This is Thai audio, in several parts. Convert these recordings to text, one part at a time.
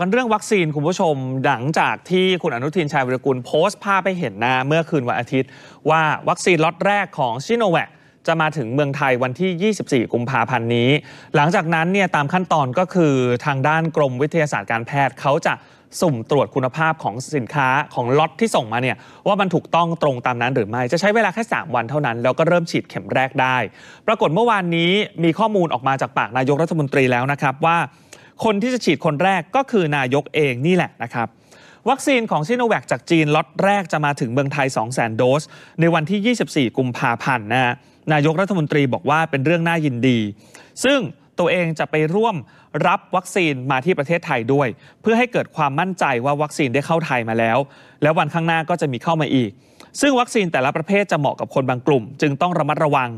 กันเรื่องวัคซีนคุณผู้ชม หลังจากที่คุณอนุทินชาญวิรกุลโพสต์ภาพไปเห็นนะเมื่อคืนวันอาทิตย์ ว่าวัคซีนล็อตแรกของชิโนแวคจะมาถึงเมืองไทยวันที่ 24 กุมภาพันธ์นี้ หลังจากนั้นเนี่ยตามขั้นตอนก็คือทางด้านกรมวิทยาศาสตร์การแพทย์เขาจะสุ่มตรวจคุณภาพของสินค้าของล็อตที่ส่งมาเนี่ยว่ามันถูกต้องตรงตามนั้นหรือไม่ จะใช้เวลาแค่3วันเท่านั้นแล้วก็เริ่มฉีดเข็มแรกได้ ปรากฏเมื่อวานนี้มีข้อมูลออกมาจากปากนายกรัฐมนตรีแล้วนะครับว่าคนที่จะฉีดคนแรกก็คือนายกเองนี่แหละนะครับ วัคซีนของซิโนแวคจากจีนล็อตแรกจะมาถึงเมืองไทย 2 0 0 0 0 0 โดส ในวันที่ 24 กุมภาพันธ์นะนายกรัฐมนตรีบอกว่าเป็นเรื่องน่ายินดี ซึ่งตัวเองจะไปร่วมรับวัคซีนมาที่ประเทศไทยด้วย เพื่อให้เกิดความมั่นใจว่าวัคซีนได้เข้าไทยมาแล้ว แล้ววันข้างหน้าก็จะมีเข้ามาอีก ซึ่งวัคซีนแต่ละประเภทจะเหมาะกับคนบางกลุ่ม จึงต้องระมัดระวัง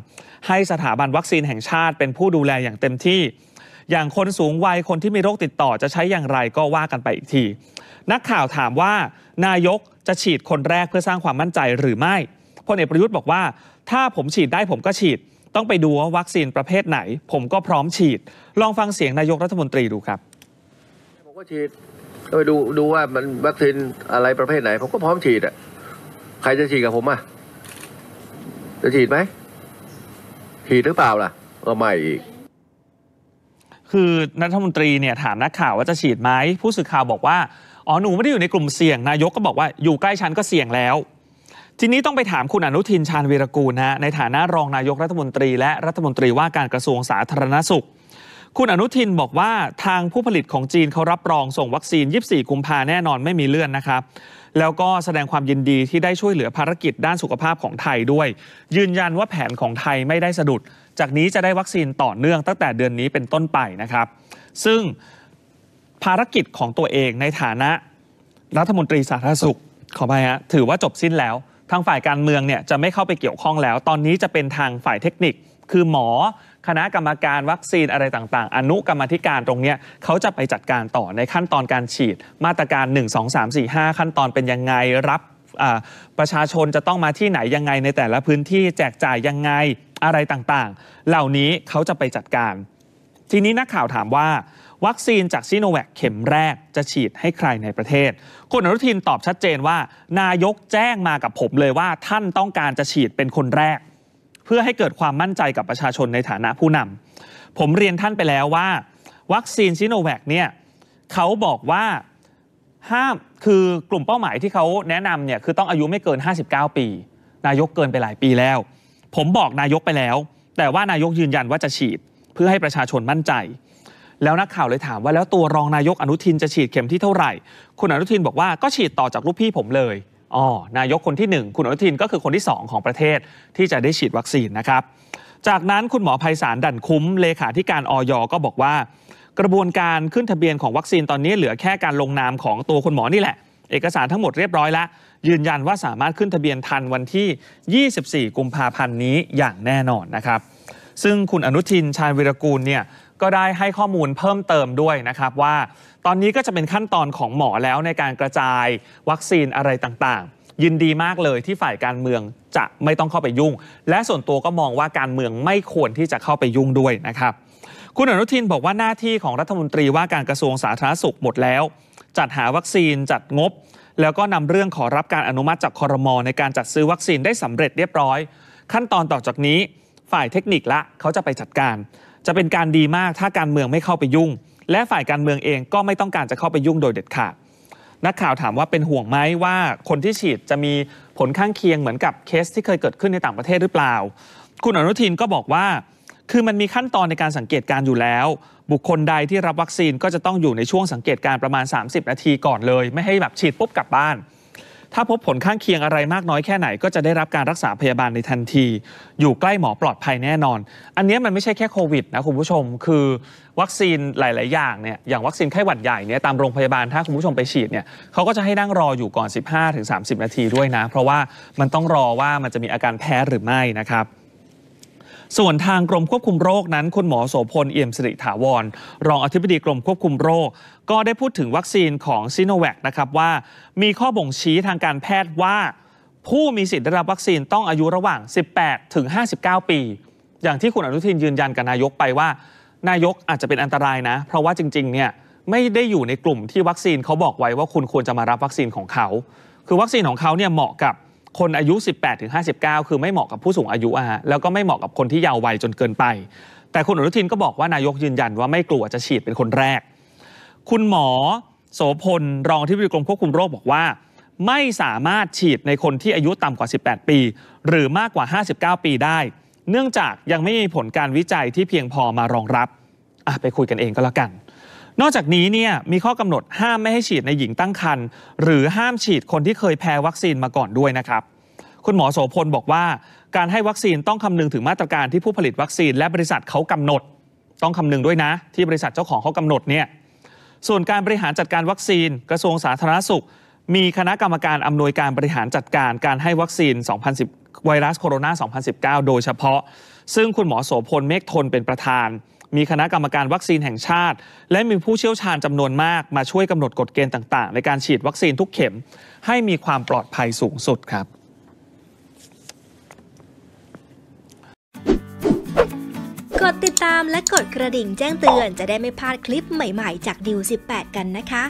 ให้สถาบันวัคซีนแห่งชาติเป็นผู้ดูแลอย่างเต็มที่อย่างคนสูงวัยคนที่มีโรคติดต่อจะใช้อย่างไรก็ว่ากันไปอีกที นักข่าวถามว่า นายกจะฉีดคนแรกเพื่อสร้างความมั่นใจหรือไม่พลเอกประยุทธ์บอกว่า ถ้าผมฉีดได้ผมก็ฉีด ต้องไปดูว่าวัคซีนประเภทไหน ผมก็พร้อมฉีด ลองฟังเสียงนายกรัฐมนตรีดูครับผมก็ฉีดไปดูดูว่ามันวัคซีนอะไรประเภทไหน ผมก็พร้อมฉีดอ่ะใครจะฉีดกับผมอ่ะจะฉีดไหมฉีดหรือเปล่าล่ะก็ไม่อีกคือนัฐมนตรีเนี่ยถามนักข่าวว่าจะฉีดไหมผู้สื่อข่าวบอกว่า อ๋อหนูไม่ได้อยู่ในกลุ่มเสี่ยง นายกก็บอกว่าอยู่ใกล้ชั้นก็เสี่ยงแล้ว ทีนี้ต้องไปถามคุณอนุทินชาญวีรกูลนะในฐานะรองนายกรัฐมนตรีและรัฐมนตรีว่าการกระทรวงสาธารณสุข คุณอนุทินบอกว่าทางผู้ผลิตของจีนเขารับรองส่งวัคซีน 24กุมภาแน่นอนไม่มีเลื่อนนะครับแล้วก็แสดงความยินดีที่ได้ช่วยเหลือภารกิจด้านสุขภาพของไทยด้วย ยืนยันว่าแผนของไทยไม่ได้สะดุด จากนี้จะได้วัคซีนต่อเนื่องตั้งแต่เดือนนี้เป็นต้นไปนะครับ ซึ่งภารกิจของตัวเองในฐานะรัฐมนตรีสาธารณสุข ขอไปฮะถือว่าจบสิ้นแล้ว ทางฝ่ายการเมืองเนี่ยจะไม่เข้าไปเกี่ยวข้องแล้ว ตอนนี้จะเป็นทางฝ่ายเทคนิคคือหมอคณะกรรมการวัคซีนอะไรต่างๆ อนุกรรมธิการตรงเนี้ยเขาจะไปจัดการต่อในขั้นตอนการฉีด มาตรการ 1 2 3 4 5 ขั้นตอนเป็นยังไง รับประชาชนจะต้องมาที่ไหนยังไงในแต่ละพื้นที่แจกจ่ายยังไงอะไรต่างๆ เหล่านี้เขาจะไปจัดการ ทีนี้นักข่าวถามว่า วัคซีนจากซิโนแวคเข็มแรกจะฉีดให้ใครในประเทศคุณอนุทินตอบชัดเจนว่า นายกแจ้งมากับผมเลยว่าท่านต้องการจะฉีดเป็นคนแรกพื่อให้เกิดความมั่นใจกับประชาชนในฐานะผู้นำผมเรียนท่านไปแล้วว่าวัคซีนซิโนแวคเนี่ยเขาบอกว่าห้ามคือกลุ่มเป้าหมายที่เขาแนะนำเนี่ยคือต้องอายุไม่เกิน 59 ปี นายกเกินไปหลายปีแล้ว ผมบอกนายกไปแล้ว แต่ว่านายกยืนยันว่าจะฉีดเพื่อให้ประชาชนมั่นใจ แล้วนักข่าวเลยถามว่าแล้วตัวรองนายกอนุทินจะฉีดเข็มที่เท่าไหร่คุณอนุทินบอกว่าก็ฉีดต่อจากลูกพี่ผมเลยอ๋อนายกคนที่ 1 คุณอนุทินก็คือคนที่ 2 ของประเทศที่จะได้ฉีดวัคซีนนะครับ จากนั้นคุณหมอภัยสารดั่นคุ้มเลขาธิการออยก็บอกว่า กระบวนการขึ้นทะเบียนของวัคซีนตอนนี้เหลือแค่การลงนามของตัวคุณหมอนี่แหละ เอกสารทั้งหมดเรียบร้อยแล้วยืนยันว่าสามารถขึ้นทะเบียนทันวันที่ 24 กุมภาพันธ์นี้อย่างแน่นอนนะครับซึ่งคุณอนุทินชาญวิรกูลเนี่ยก็ได้ให้ข้อมูลเพิ่มเติมด้วยนะครับว่า ตอนนี้ก็จะเป็นขั้นตอนของหมอแล้วในการกระจายวัคซีนอะไรต่างๆ ยินดีมากเลยที่ฝ่ายการเมืองจะไม่ต้องเข้าไปยุ่ง และส่วนตัวก็มองว่าการเมืองไม่ควรที่จะเข้าไปยุ่งด้วยนะครับคุณอนุทินบอกว่าหน้าที่ของรัฐมนตรีว่าการกระทรวงสาธารณสุขหมดแล้ว จัดหาวัคซีนจัดงบ แล้วก็นำเรื่องขอรับการอนุมัติจากคอรมอในการจัดซื้อวัคซีนได้สำเร็จเรียบร้อย ขั้นตอนต่อจากนี้ฝ่ายเทคนิคละเขาจะไปจัดการ จะเป็นการดีมากถ้าการเมืองไม่เข้าไปยุ่ง และฝ่ายการเมืองเองก็ไม่ต้องการจะเข้าไปยุ่งโดยเด็ดขาด นักข่าวถามว่าเป็นห่วงไหมว่าคนที่ฉีดจะมีผลข้างเคียงเหมือนกับเคสที่เคยเกิดขึ้นในต่างประเทศหรือเปล่า คุณอนุทินก็บอกว่า คือมันมีขั้นตอนในการสังเกตการอยู่แล้ว บุคคลใดที่รับวัคซีนก็จะต้องอยู่ในช่วงสังเกตการประมาณ 30 นาทีก่อนเลย ไม่ให้แบบฉีดปุ๊บกลับบ้านถ้าพบผลข้างเคียงอะไรมากน้อยแค่ไหนก็จะได้รับการรักษาพยาบาลในทันที อยู่ใกล้หมอปลอดภัยแน่นอน อันนี้มันไม่ใช่แค่โควิดนะคุณผู้ชม คือวัคซีนหลาย ๆ อย่างเนี่ยอย่างวัคซีนไข้หวัดใหญ่เนี่ยตามโรงพยาบาล ถ้าคุณผู้ชมไปฉีดเนี่ยเขาก็จะให้นั่งรออยู่ก่อน 15-30 นาทีด้วยนะ เพราะว่ามันต้องรอว่ามันจะมีอาการแพ้หรือไม่นะครับส่วนทางกรมควบคุมโรคนั้น คุณหมอโสพล เอี่ยมสิริถาวร รองอธิบดีกรมควบคุมโรค ก็ได้พูดถึงวัคซีนของซิโนแวคนะครับว่า มีข้อบ่งชี้ทางการแพทย์ว่า ผู้มีสิทธิ์ได้รับวัคซีนต้องอายุระหว่าง 18 ถึง 59 ปี อย่างที่คุณอนุทินยืนยันกับนายกไปว่า นายกอาจจะเป็นอันตรายนะ เพราะว่าจริงๆเนี่ยไม่ได้อยู่ในกลุ่มที่วัคซีนเขาบอกไว้ว่า คุณควรจะมารับวัคซีนของเขา คือวัคซีนของเขาเนี่ยเหมาะกับคนอายุ 18ถึง59 คือไม่เหมาะกับผู้สูงอายุอะฮะแล้วก็ไม่เหมาะกับคนที่เยาว์วัยจนเกินไป แต่คุณอนุทินก็บอกว่านายกยืนยันว่าไม่กลัวจะฉีดเป็นคนแรก คุณหมอโสพลรองที่บรีกรมควบคุมโรคบอกว่า ไม่สามารถฉีดในคนที่อายุต่ำกว่า 18 ปี หรือมากกว่า 59 ปีได้ เนื่องจากยังไม่มีผลการวิจัยที่เพียงพอมารองรับไปคุยกันเองก็แล้วกันนอกจากนี้เนี่ยมีข้อกำหนดห้ามไม่ให้ฉีดในหญิงตั้งครรภ์หรือห้ามฉีดคนที่เคยแพ้วัคซีนมาก่อนด้วยนะครับ คุณหมอโสพลบอกว่าการให้วัคซีนต้องคำนึงถึงมาตรการที่ผู้ผลิตวัคซีน และบริษัทเขากำหนด ต้องคำนึงด้วยนะที่บริษัทเจ้าของเขากำหนดเนี่ยส่วนการบริหารจัดการวัคซีน กระทรวงสาธารณสุข มีคณะกรรมการอำนวยการบริหารจัดการการให้วัคซีน 2010ไวรัสโคโรนา 2019 โดยเฉพาะ ซึ่งคุณหมอโสพลเมฆทนเป็นประธานมีคณะกรรมการวัคซีนแห่งชาติ และมีผู้เชี่ยวชาญจำนวนมากมาช่วยกำหนดกฎเกณฑ์ต่าง ๆ ในการฉีดวัคซีนทุกเข็ม ให้มีความปลอดภัยสูงสุดครับ กดติดตามและกดกระดิ่งแจ้งเตือนจะได้ไม่พลาดคลิปใหม่ๆจากดิว18 กันนะคะ